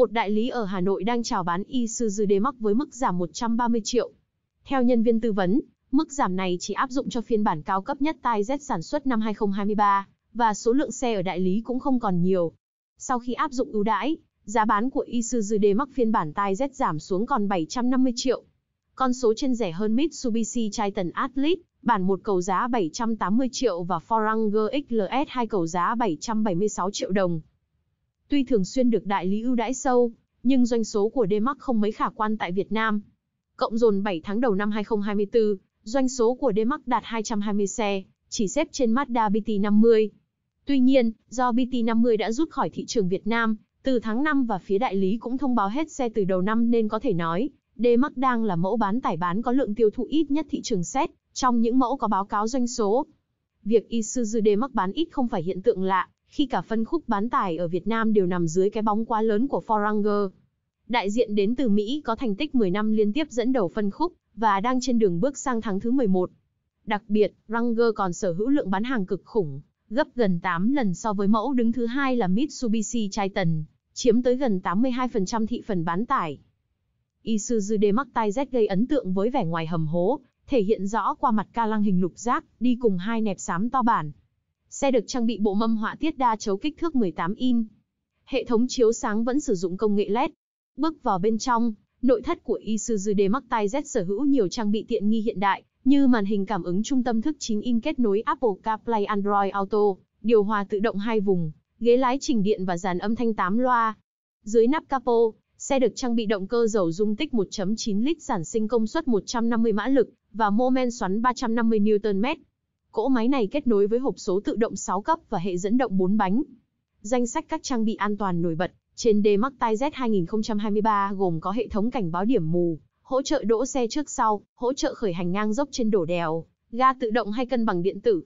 một đại lý ở Hà Nội đang chào bán Isuzu D-Max với mức giảm 130 triệu. Theo nhân viên tư vấn, mức giảm này chỉ áp dụng cho phiên bản cao cấp nhất tai Z sản xuất năm 2023, và số lượng xe ở đại lý cũng không còn nhiều. Sau khi áp dụng ưu đãi, giá bán của Isuzu D-Max phiên bản tai Z giảm xuống còn 750 triệu. Con số trên rẻ hơn Mitsubishi Triton Athlete, bản một cầu giá 780 triệu và Forerunner XLS 2 cầu giá 776 triệu đồng. Tuy thường xuyên được đại lý ưu đãi sâu, nhưng doanh số của DMark không mấy khả quan tại Việt Nam. Cộng dồn 7 tháng đầu năm 2024, doanh số của DMark đạt 220 xe, chỉ xếp trên Mazda BT50. Tuy nhiên, do BT50 đã rút khỏi thị trường Việt Nam, từ tháng 5 và phía đại lý cũng thông báo hết xe từ đầu năm nên có thể nói, DMark đang là mẫu bán tải bán có lượng tiêu thụ ít nhất thị trường xét, trong những mẫu có báo cáo doanh số. Việc Isuzu DMark bán ít không phải hiện tượng lạ, khi cả phân khúc bán tải ở Việt Nam đều nằm dưới cái bóng quá lớn của Foranger. Đại diện đến từ Mỹ có thành tích 10 năm liên tiếp dẫn đầu phân khúc và đang trên đường bước sang tháng thứ 11. Đặc biệt, Ranger còn sở hữu lượng bán hàng cực khủng, gấp gần 8 lần so với mẫu đứng thứ hai là Mitsubishi Triton, chiếm tới gần 82% thị phần bán tải. Isuzu D-Max tai Z gây ấn tượng với vẻ ngoài hầm hố, thể hiện rõ qua mặt ca lăng hình lục giác, đi cùng hai nẹp xám to bản. Xe được trang bị bộ mâm họa tiết đa chấu kích thước 18 in. Hệ thống chiếu sáng vẫn sử dụng công nghệ LED. Bước vào bên trong, nội thất của Isuzu D-Max-Tai Z sở hữu nhiều trang bị tiện nghi hiện đại, như màn hình cảm ứng trung tâm thức 9 in kết nối Apple CarPlay Android Auto, điều hòa tự động hai vùng, ghế lái chỉnh điện và dàn âm thanh 8 loa. Dưới nắp capo, xe được trang bị động cơ dầu dung tích 1.9 lít sản sinh công suất 150 mã lực và mô men xoắn 350 Nm, Cỗ máy này kết nối với hộp số tự động 6 cấp và hệ dẫn động 4 bánh. Danh sách các trang bị an toàn nổi bật trên D-Mac Z 2023 gồm có hệ thống cảnh báo điểm mù, hỗ trợ đỗ xe trước sau, hỗ trợ khởi hành ngang dốc trên đổ đèo, ga tự động hay cân bằng điện tử.